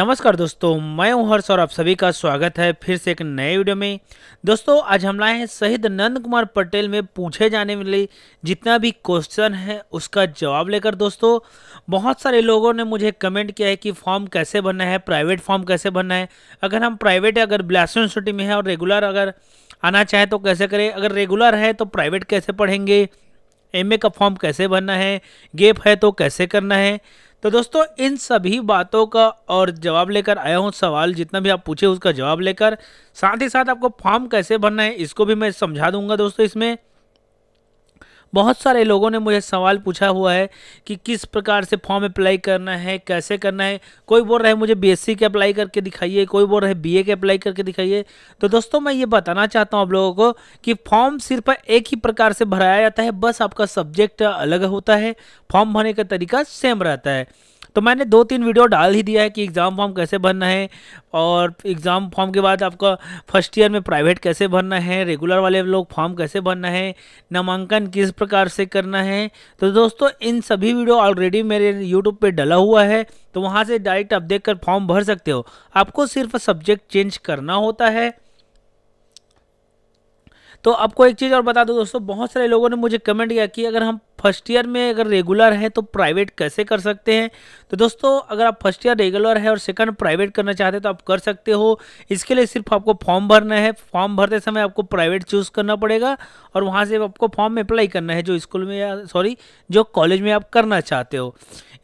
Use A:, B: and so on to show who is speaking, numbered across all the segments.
A: नमस्कार दोस्तों मैं हूं हर्ष और आप सभी का स्वागत है फिर से एक नए वीडियो में दोस्तों आज हम लाए हैं शहीद नंद कुमार पटेल में पूछे जाने वाले जितना भी क्वेश्चन है उसका जवाब लेकर दोस्तों बहुत सारे लोगों ने मुझे कमेंट किया है कि फॉर्म कैसे भरना है प्राइवेट फॉर्म कैसे भरना है अगर हम प्राइवेट अगर ब्लास्ट यूनिवर्सिटी में है और रेगुलर अगर आना चाहें तो कैसे करें अगर रेगुलर है तो प्राइवेट कैसे पढ़ेंगे एम का फॉर्म कैसे भरना है गेप है तो कैसे करना है तो दोस्तों इन सभी बातों का और जवाब लेकर आया हूँ सवाल जितना भी आप पूछे उसका जवाब लेकर साथ ही साथ आपको फॉर्म कैसे भरना है इसको भी मैं समझा दूंगा दोस्तों इसमें बहुत सारे लोगों ने मुझे सवाल पूछा हुआ है कि किस प्रकार से फॉर्म अप्लाई करना है कैसे करना है कोई बोल रहा है मुझे बीएससी के अप्लाई करके दिखाइए कोई बोल रहा है बीए के अप्लाई करके दिखाइए तो दोस्तों मैं ये बताना चाहता हूँ आप लोगों को कि फॉर्म सिर्फ एक ही प्रकार से भराया जाता है बस आपका सब्जेक्ट अलग होता है फॉर्म भरने का तरीका सेम रहता है तो मैंने दो तीन वीडियो डाल ही दिया है कि एग्ज़ाम फॉर्म कैसे भरना है और एग्ज़ाम फॉर्म के बाद आपका फर्स्ट ईयर में प्राइवेट कैसे भरना है रेगुलर वाले लोग फॉर्म कैसे भरना है नामांकन किस प्रकार से करना है तो दोस्तों इन सभी वीडियो ऑलरेडी मेरे यूट्यूब पर डला हुआ है तो वहाँ से डायरेक्ट आप देख फॉर्म भर सकते हो आपको सिर्फ सब्जेक्ट चेंज करना होता है तो आपको एक चीज़ और बता दूँ दोस्तों बहुत सारे लोगों ने मुझे कमेंट किया कि अगर हम फर्स्ट ईयर में अगर रेगुलर है तो प्राइवेट कैसे कर सकते हैं तो दोस्तों अगर आप फर्स्ट ईयर रेगुलर है और सेकंड प्राइवेट करना चाहते हैं तो आप कर सकते हो इसके लिए सिर्फ आपको फॉर्म भरना है फॉर्म भरते समय आपको प्राइवेट चूज़ करना पड़ेगा और वहाँ से आपको फॉर्म में अप्लाई करना है जो स्कूल में या सॉरी जो कॉलेज में आप करना चाहते हो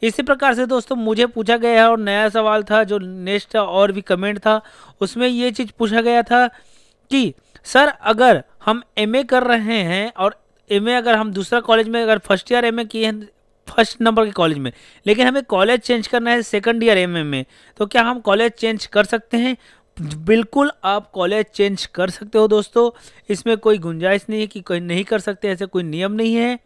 A: इसी प्रकार से दोस्तों मुझे पूछा गया है और नया सवाल था जो नेक्स्ट और भी कमेंट था उसमें ये चीज़ पूछा गया था कि सर अगर हम एम कर रहे हैं और एम अगर हम दूसरा कॉलेज में अगर फर्स्ट ईयर एम किए हैं फर्स्ट नंबर के कॉलेज में लेकिन हमें कॉलेज चेंज करना है सेकंड ईयर एम में तो क्या हम कॉलेज चेंज कर सकते हैं बिल्कुल आप कॉलेज चेंज कर सकते हो दोस्तों इसमें कोई गुंजाइश नहीं है कि कोई नहीं कर सकते ऐसे कोई नियम नहीं है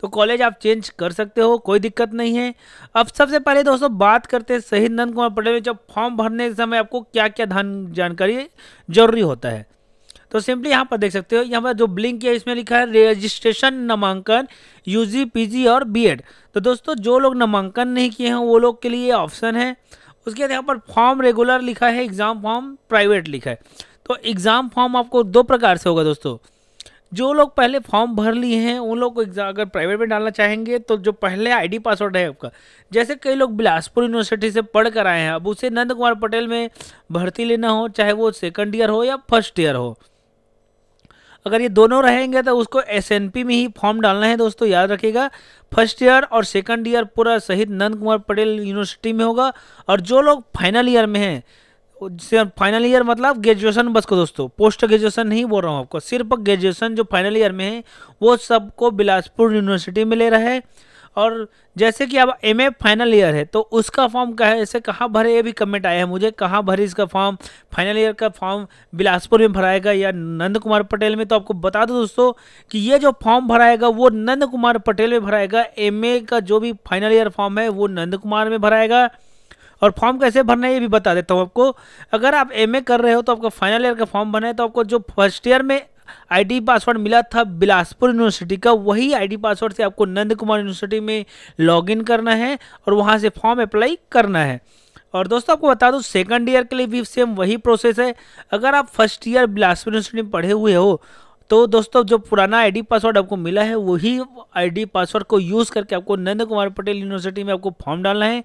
A: तो कॉलेज आप चेंज कर सकते हो कोई दिक्कत नहीं है अब सबसे पहले दोस्तों बात करते हैं शहीद नंद कुमार पटेल में जब फॉर्म भरने के समय आपको क्या क्या ध्यान जानकारी जरूरी होता है तो सिंपली यहाँ पर देख सकते हो यहाँ पर जो ब्लिंक है इसमें लिखा है रजिस्ट्रेशन नामांकन यूजी पीजी और बीएड तो दोस्तों जो लोग नामांकन नहीं किए हैं वो लोग के लिए ऑप्शन है उसके बाद यहाँ पर फॉर्म रेगुलर लिखा है एग्ज़ाम फॉर्म प्राइवेट लिखा है तो एग्ज़ाम फॉर्म आपको दो प्रकार से होगा दोस्तों जो लोग पहले फॉर्म भर लिए हैं उन लोग को अगर प्राइवेट में डालना चाहेंगे तो जो पहले आईडी पासवर्ड है आपका जैसे कई लोग बिलासपुर यूनिवर्सिटी से पढ़ कर आए हैं अब उसे नंद कुमार पटेल में भर्ती लेना हो चाहे वो सेकंड ईयर हो या फर्स्ट ईयर हो अगर ये दोनों रहेंगे तो उसको एस में ही फॉर्म डालना है दोस्तों याद रखिएगा फर्स्ट ईयर और सेकंड ईयर पूरा शहीद नंद कुमार पटेल यूनिवर्सिटी में होगा और जो लोग फाइनल ईयर में हैं फाइनल ईयर मतलब ग्रेजुएशन बस को दोस्तों पोस्ट ग्रेजुएशन नहीं बोल रहा हूँ आपको सिर्फ ग्रेजुएशन जो फाइनल ईयर में है वो सबको बिलासपुर यूनिवर्सिटी में ले रहा है और जैसे कि अब एम फाइनल ईयर है तो उसका फॉर्म ऐसे कहाँ भरे ये भी कमेंट आया है मुझे कहाँ भरे इसका फॉर्म फाइनल ईयर का फॉर्म बिलासपुर में भराएगा या नंद कुमार पटेल में तो आपको बता दो दोस्तों कि ये जो फॉर्म भराएगा वो नंद कुमार पटेल में भराएगा एम का जो भी फाइनल ईयर फॉर्म है वो नंद कुमार में भराएगा और फॉर्म कैसे भरना है ये भी बता देता हूँ आपको अगर आप एम कर रहे हो तो आपका फाइनल ईयर का फॉर्म भरना है तो आपको जो फर्स्ट ईयर में आईडी पासवर्ड मिला था बिलासपुर यूनिवर्सिटी का वही आईडी पासवर्ड से आपको नंद कुमार यूनिवर्सिटी में लॉगिन करना है और वहां से फॉर्म अप्लाई करना है और दोस्तों आपको बता दूँ सेकंड ईयर के लिए भी सेम वही प्रोसेस है अगर आप फर्स्ट ईयर बिलासपुर यूनिवर्सिटी में पढ़े हुए हो तो दोस्तों जो पुराना आईडी पासवर्ड आपको मिला है वही आईडी पासवर्ड को यूज़ करके आपको नंद कुमार पटेल यूनिवर्सिटी में आपको फॉर्म डालना है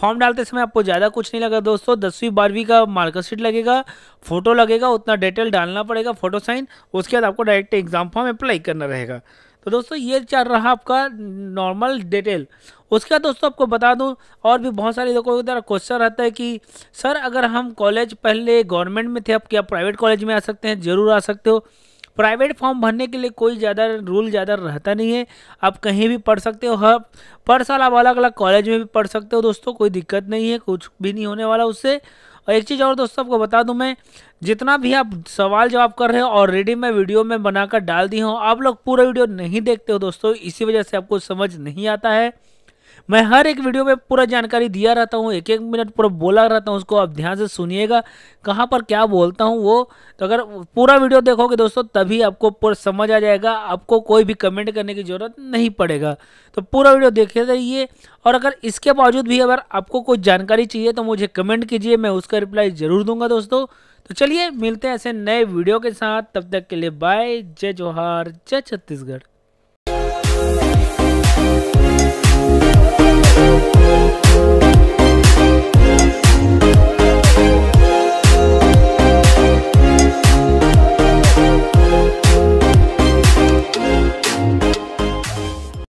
A: फॉर्म डालते समय आपको ज़्यादा कुछ नहीं लगा दोस्तों दसवीं बारहवीं का मार्कशीट लगेगा फोटो लगेगा उतना डिटेल डालना पड़ेगा फोटो साइन उसके बाद आपको डायरेक्ट एग्जाम फॉर्म अप्लाई करना रहेगा तो दोस्तों ये चल रहा आपका नॉर्मल डिटेल उसके बाद दोस्तों आपको बता दूं और भी बहुत सारे लोगों का क्वेश्चन रहता है कि सर अगर हम कॉलेज पहले गवर्नमेंट में थे अब क्या प्राइवेट कॉलेज में आ सकते हैं ज़रूर आ सकते हो प्राइवेट फॉर्म भरने के लिए कोई ज़्यादा रूल ज़्यादा रहता नहीं है आप कहीं भी पढ़ सकते हो हर पर साल आप अलग अलग कॉलेज में भी पढ़ सकते हो दोस्तों कोई दिक्कत नहीं है कुछ भी नहीं होने वाला उससे और एक चीज़ और दोस्तों आपको बता दूं मैं जितना भी आप सवाल जवाब कर रहे हो ऑलरेडी मैं वीडियो में बनाकर डाल दी हूँ आप लोग पूरा वीडियो नहीं देखते हो दोस्तों इसी वजह से आपको समझ नहीं आता है मैं हर एक वीडियो में पूरा जानकारी दिया रहता हूँ एक एक मिनट पूरा बोला रहता हूँ उसको आप ध्यान से सुनिएगा कहाँ पर क्या बोलता हूँ वो तो अगर पूरा वीडियो देखोगे दोस्तों तभी आपको पूरा समझ आ जाएगा आपको कोई भी कमेंट करने की ज़रूरत नहीं पड़ेगा तो पूरा वीडियो देखे रहिए और अगर इसके बावजूद भी अगर आपको कोई जानकारी चाहिए तो मुझे कमेंट कीजिए मैं उसका रिप्लाई ज़रूर दूंगा दोस्तों तो चलिए मिलते हैं ऐसे नए वीडियो के साथ तब तक के लिए बाय जय जोहार जय छत्तीसगढ़